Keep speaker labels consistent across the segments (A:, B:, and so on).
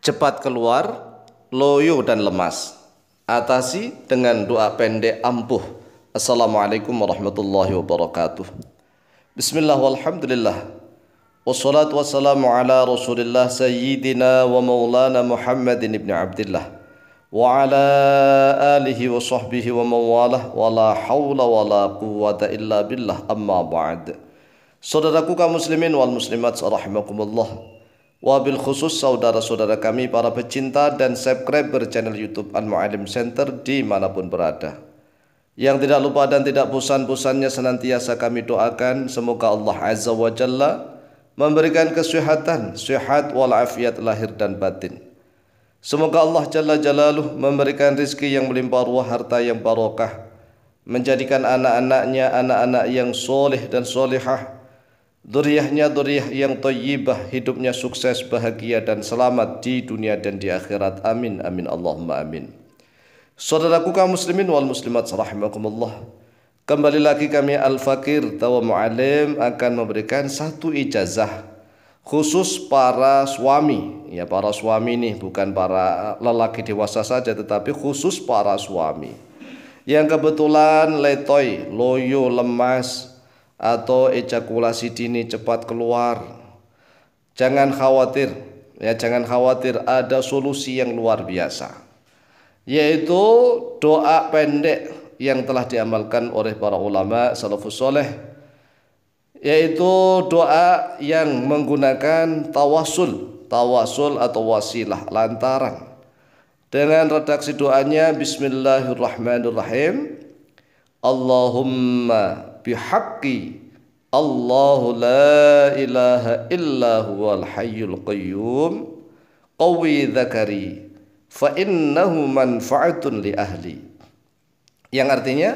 A: cepat keluar, loyo dan lemas. Atasi dengan doa pendek ampuh. Assalamualaikum warahmatullahi wabarakatuh. Bismillah walhamdulillah. Wassalatu wassalamu ala rasulillah sayyidina wa maulana Muhammadin ibn Abdullah. Wa ala alihi wa sahbihi wa mawalah wa la hawla wa la quwata illa billah amma ba'd. Saudaraku kaum muslimin wal muslimat rahimakumullah. Wabil khusus saudara-saudara kami para pecinta dan subscriber channel YouTube Al-Mu'alim Center dimanapun berada. Yang tidak lupa dan tidak bosan-bosannya senantiasa kami doakan semoga Allah Azza wa Jalla memberikan kesehatan, sehat walafiat lahir dan batin. Semoga Allah Jalla Jalaluh memberikan rizki yang melimpah ruah harta yang barokah, menjadikan anak-anaknya anak-anak yang soleh dan solehah, Duriyahnya duriyah yang toyibah Hidupnya sukses, bahagia dan selamat Di dunia dan di akhirat Amin, amin, Allahumma amin Saudaraku kaum muslimin wal muslimat Rahimakumullah Kembali lagi kami Al-Fakir Tawa Mu'alim Akan memberikan satu ijazah Khusus para suami Ya para suami nih Bukan para lelaki dewasa saja Tetapi khusus para suami Yang kebetulan letoy, loyo, lemas atau ejakulasi dini cepat keluar. Jangan khawatir, ya jangan khawatir ada solusi yang luar biasa. Yaitu doa pendek yang telah diamalkan oleh para ulama salafus soleh yaitu doa yang menggunakan tawasul tawasul atau wasilah lantaran dengan redaksi doanya Bismillahirrahmanirrahim Allahumma bihaqqi Allahu la ilaha illa huwal hayyul qayyum qawi dzakari fa innahu manfa'atun li ahli yang artinya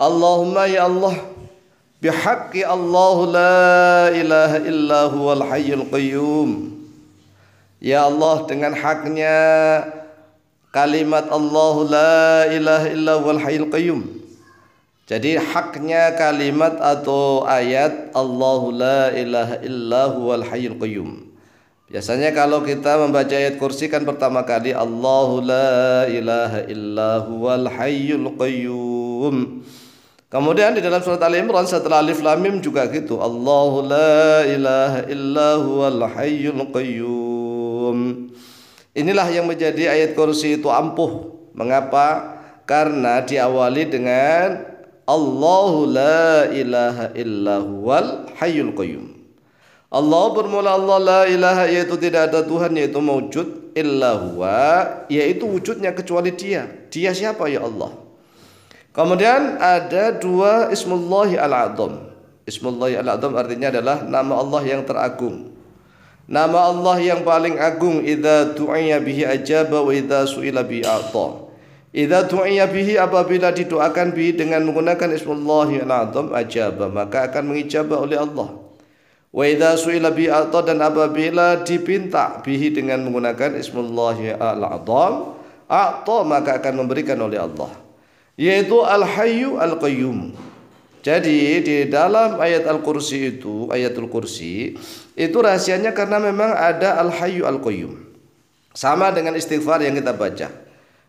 A: Allahumma ya Allah bihaqqi Allahu la ilaha illa huwal hayyul qayyum ya Allah dengan haknya kalimat Allahu la ilaha illa huwal hayyul qayyum jadi haknya kalimat atau ayat Allahu la ilaha illahu wal hayyul qayyum. Biasanya kalau kita membaca ayat kursi kan pertama kali Allahu la ilaha illahu wal hayyul qayyum. Kemudian di dalam surat al Imran setelah alif lam mim juga gitu. Allahu la ilaha illahu wal hayyul qayyum. Inilah yang menjadi ayat kursi itu ampuh. Mengapa? Karena diawali dengan Allahu la ilaha illa huwal hayyul qayyum. Allah bermula Allah la ilaha yaitu tidak ada Tuhan yaitu mewujud illa huwa yaitu wujudnya kecuali dia. Dia siapa ya Allah? Kemudian ada dua ismullahi al-azam. Ismullahi al-azam artinya adalah nama Allah yang teragung. Nama Allah yang paling agung idza du'iya bihi ajaba wa idza su'ila bihi Idza tu'iya bihi apabila didoakan bihi dengan menggunakan ismullahi al-azam ajaba maka akan mengijabah oleh Allah. Wa idza su'ila bi atau dan apabila dipinta bihi dengan menggunakan ismullahi al-azam atau maka akan memberikan oleh Allah. Yaitu al-hayyu al-qayyum. Jadi di dalam ayat Al-Kursi itu, ayatul kursi itu rahasianya karena memang ada al-hayyu al-qayyum. Sama dengan istighfar yang kita baca.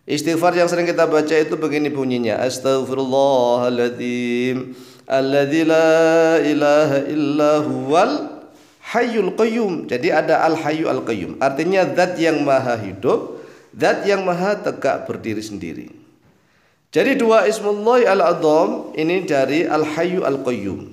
A: Istighfar yang sering kita baca itu begini bunyinya. Astaghfirullahaladzim. Alladzi la ilaha illa huwal hayyul qayyum. Jadi ada al hayyu al qayyum. Artinya zat yang maha hidup, zat yang maha tegak berdiri sendiri. Jadi dua ismullahi al adham ini dari al-hayyu al-qayyum.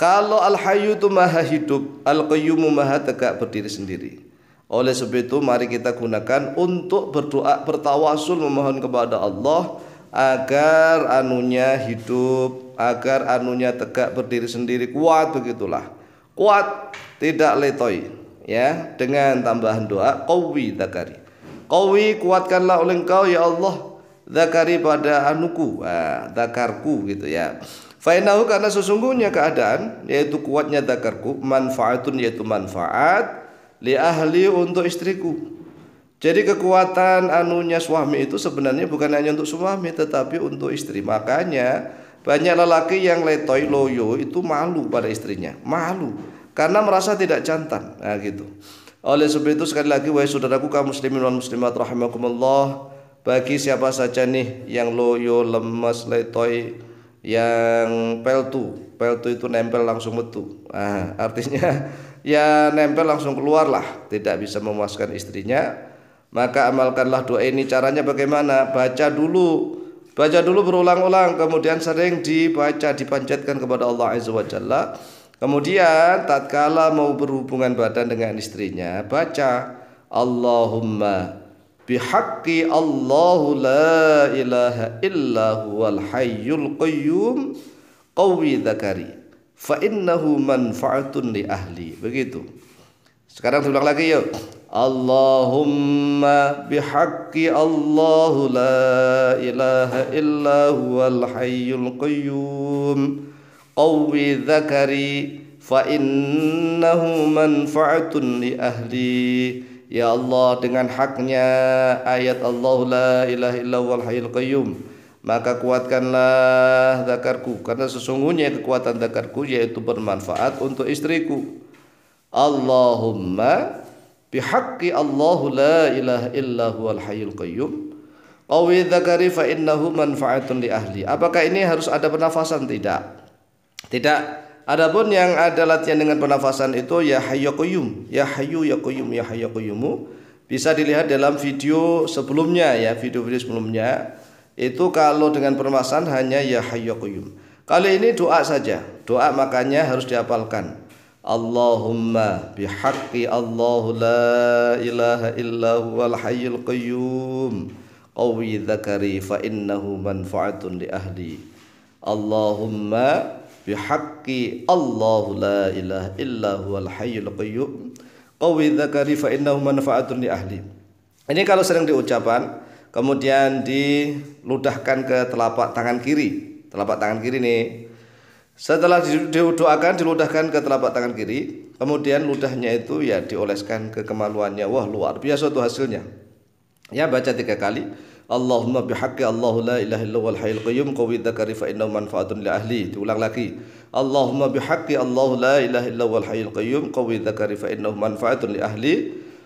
A: Kalau al-hayyu itu maha hidup, al-qayyum maha tegak berdiri sendiri. Oleh sebab itu mari kita gunakan untuk berdoa bertawasul memohon kepada Allah agar anunya hidup, agar anunya tegak berdiri sendiri kuat begitulah. Kuat tidak letoy ya dengan tambahan doa qawi zakari. Qawi kuatkanlah oleh engkau ya Allah zakari pada anuku, ah, zakarku nah, gitu ya. Fainahu karena sesungguhnya keadaan yaitu kuatnya zakarku manfaatun yaitu manfaat li ahli untuk istriku jadi kekuatan anunya suami itu sebenarnya bukan hanya untuk suami tetapi untuk istri makanya banyak lelaki yang letoy loyo itu malu pada istrinya malu karena merasa tidak jantan nah gitu oleh sebab itu sekali lagi wahai saudaraku kaum muslimin wal muslimat rahimakumullah bagi siapa saja nih yang loyo lemas letoy yang peltu peltu itu nempel langsung metu nah, artinya ya nempel langsung keluarlah tidak bisa memuaskan istrinya maka amalkanlah doa ini caranya bagaimana baca dulu baca dulu berulang-ulang kemudian sering dibaca dipanjatkan kepada Allah azza wajalla kemudian tatkala mau berhubungan badan dengan istrinya baca Allahumma bihaqqi Allahu la ilaha illa huwal hayyul qayyum qawi dzakari fa innahu manfaatun li ahli begitu sekarang terulang lagi yuk Allahumma bihaqqi Allahu la ilaha illa huwal hayyul qayyum qawwi dzakari fa innahu manfaatun li ahli Ya Allah dengan haknya ayat Allah la ilaha illa huwal hayyul qayyum maka kuatkanlah zakarku karena sesungguhnya kekuatan zakarku yaitu bermanfaat untuk istriku Allahumma bihaqqi Allahu la ilaha illa huwal hayyul qayyum qawi zakari fa innahu manfaatun li ahli apakah ini harus ada pernafasan tidak tidak adapun yang ada latihan dengan pernafasan itu ya hayyul qayyum ya hayyu ya qayyum ya hayyul qayyumu bisa dilihat dalam video sebelumnya ya video-video sebelumnya itu kalau dengan permasalahan hanya ya hayyu qayyum. Kali ini doa saja. Doa makanya harus dihafalkan. Allahumma bihaqqi Allahu la ilaha illa huwal hayyul qayyum. Qawi dzakari fa innahu manfa'atun li ahli. Allahumma bihaqqi Allahu la ilaha illa huwal hayyul qayyum. Qawi dzakari fa innahu manfa'atun li ahli. Ini kalau sering diucapkan kemudian diludahkan ke telapak tangan kiri telapak tangan kiri nih setelah didoakan diludahkan ke telapak tangan kiri kemudian ludahnya itu ya dioleskan ke kemaluannya wah luar biasa tuh hasilnya ya baca tiga kali Allahumma bihaqqi Allahu la ilaha illa huwal hayyul qayyum qawi dzakari fa manfaatun li ahli diulang lagi Allahumma bihaqqi Allahu la ilaha illa huwal hayyul qayyum qawi dzakari fa manfaatun li ahli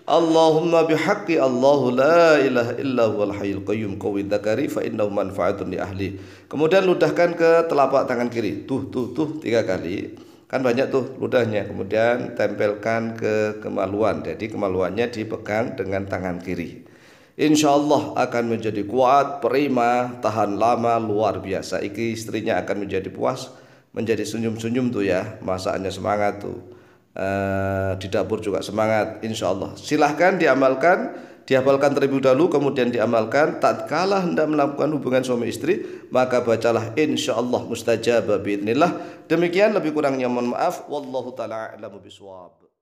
A: Allahumma bihaqqi Allahu la ilaha illa huwal hayyul qayyum qawid dzakari fa innahu manfaatun li ahli. Kemudian ludahkan ke telapak tangan kiri. Tuh tuh tuh tiga kali. Kan banyak tuh ludahnya. Kemudian tempelkan ke kemaluan. Jadi kemaluannya dipegang dengan tangan kiri. Insya Allah akan menjadi kuat, prima, tahan lama, luar biasa. Iki istrinya akan menjadi puas, menjadi senyum-senyum tuh ya, masaannya semangat tuh. Eh, di dapur juga semangat insya Allah silahkan diamalkan dihafalkan terlebih dahulu kemudian diamalkan tak kalah hendak melakukan hubungan suami istri maka bacalah insya Allah mustajab demikian lebih kurangnya mohon maaf wallahu taala a'lamu biswab